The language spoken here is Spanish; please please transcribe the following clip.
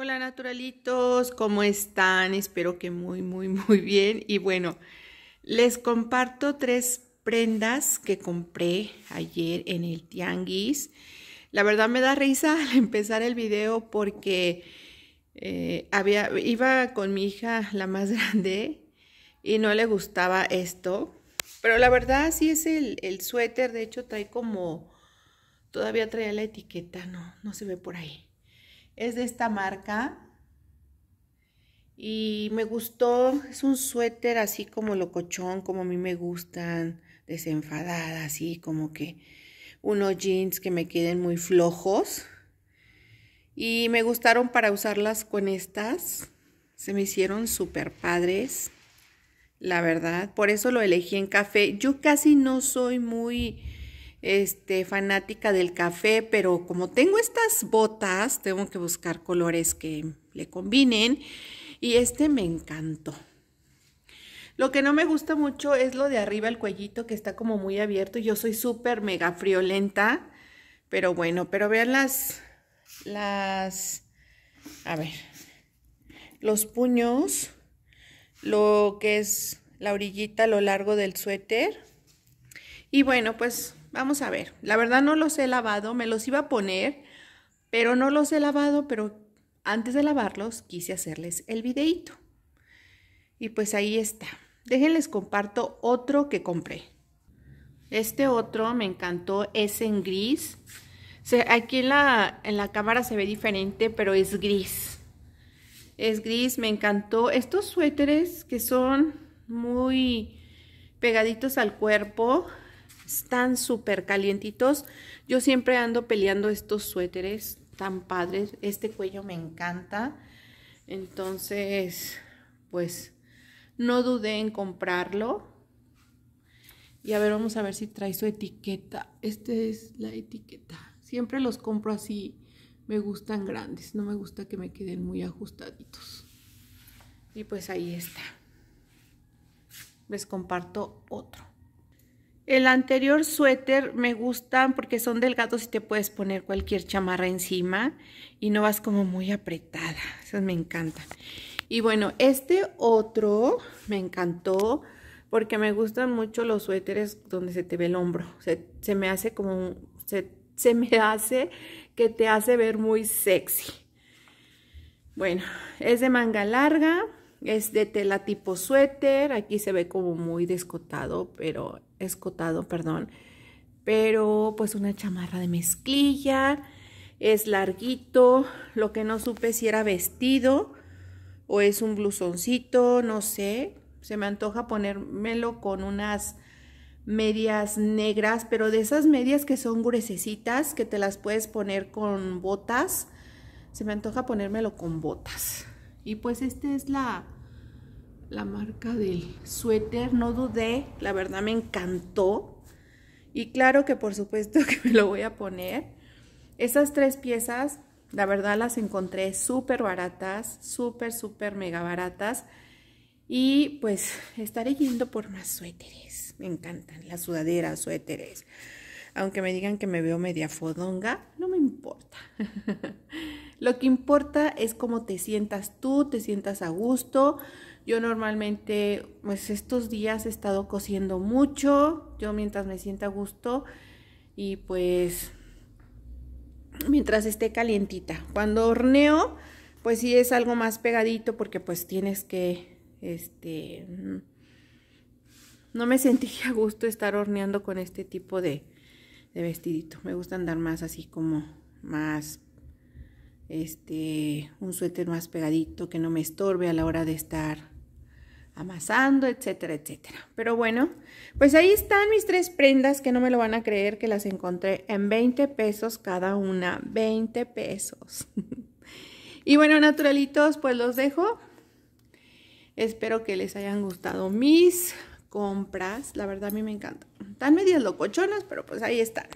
Hola naturalitos, ¿cómo están? Espero que muy, muy, muy bien. Y bueno, les comparto tres prendas que compré ayer en el Tianguis. La verdad me da risa al empezar el video porque eh, había, iba con mi hija, la más grande, y no le gustaba esto. Pero la verdad sí es el, el suéter, de hecho trae como, todavía traía la etiqueta, no, no se ve por ahí es de esta marca. Y me gustó, es un suéter así como locochón, como a mí me gustan, desenfadada, así como que unos jeans que me queden muy flojos. Y me gustaron para usarlas con estas. Se me hicieron súper padres, la verdad. Por eso lo elegí en café. Yo casi no soy muy este, fanática del café, pero como tengo estas botas, tengo que buscar colores que le combinen. Y este me encantó. Lo que no me gusta mucho es lo de arriba, el cuellito que está como muy abierto. Yo soy súper mega friolenta, pero bueno, pero vean las, las, a ver, los puños, lo que es la orillita a lo largo del suéter. Y bueno, pues Vamos a ver. La verdad no los he lavado. Me los iba a poner, pero no los he lavado. Pero antes de lavarlos quise hacerles el videito. Y pues ahí está. Déjenles comparto otro que compré. Este otro me encantó. Es en gris. Aquí en la, en la cámara se ve diferente, pero es gris. Es gris, me encantó. Estos suéteres que son muy pegaditos al cuerpo, están súper calientitos. Yo siempre ando peleando estos suéteres tan padres. Este cuello me encanta. Entonces, pues no dudé en comprarlo. Y a ver, vamos a ver si trae su etiqueta. Esta es la etiqueta. Siempre los compro así. Me gustan grandes. No me gusta que me queden muy ajustaditos. Y pues ahí está. Les comparto otro. El anterior suéter me gustan porque son delgados y te puedes poner cualquier chamarra encima y no vas como muy apretada. eso me encantan. Y bueno, este otro me encantó porque me gustan mucho los suéteres donde se te ve el hombro. Se, me hace como, se me hace que te hace ver muy sexy. Bueno, es de manga larga, es de tela tipo suéter. Aquí se ve como muy descotado, pero escotado, perdón, pero pues una chamarra de mezclilla, es larguito, lo que no supe si era vestido o es un blusoncito, no sé, se me antoja ponérmelo con unas medias negras, pero de esas medias que son gruesecitas, que te las puedes poner con botas, se me antoja ponérmelo con botas. Y pues esta es la, la marca del suéter, no dudé, la verdad me encantó. Y claro que por supuesto que me lo voy a poner. Esas tres piezas, la verdad las encontré súper baratas, súper, súper mega baratas. Y pues estaré yendo por más suéteres. Me encantan las sudaderas, suéteres. Aunque me digan que me veo media fodonga, no me importa. lo que importa es cómo te sientas tú, te sientas a gusto yo normalmente, pues estos días he estado cosiendo mucho, yo mientras me sienta a gusto y pues mientras esté calientita. Cuando horneo, pues sí es algo más pegadito porque pues tienes que, este, no me sentí a gusto estar horneando con este tipo de, de vestidito. Me gusta andar más así como más este, un suéter más pegadito que no me estorbe a la hora de estar amasando, etcétera, etcétera. Pero bueno, pues ahí están mis tres prendas que no me lo van a creer que las encontré en 20 pesos cada una, 20 pesos. y bueno, naturalitos, pues los dejo. Espero que les hayan gustado mis compras. La verdad a mí me encantan. Están medias locochonas, pero pues ahí están.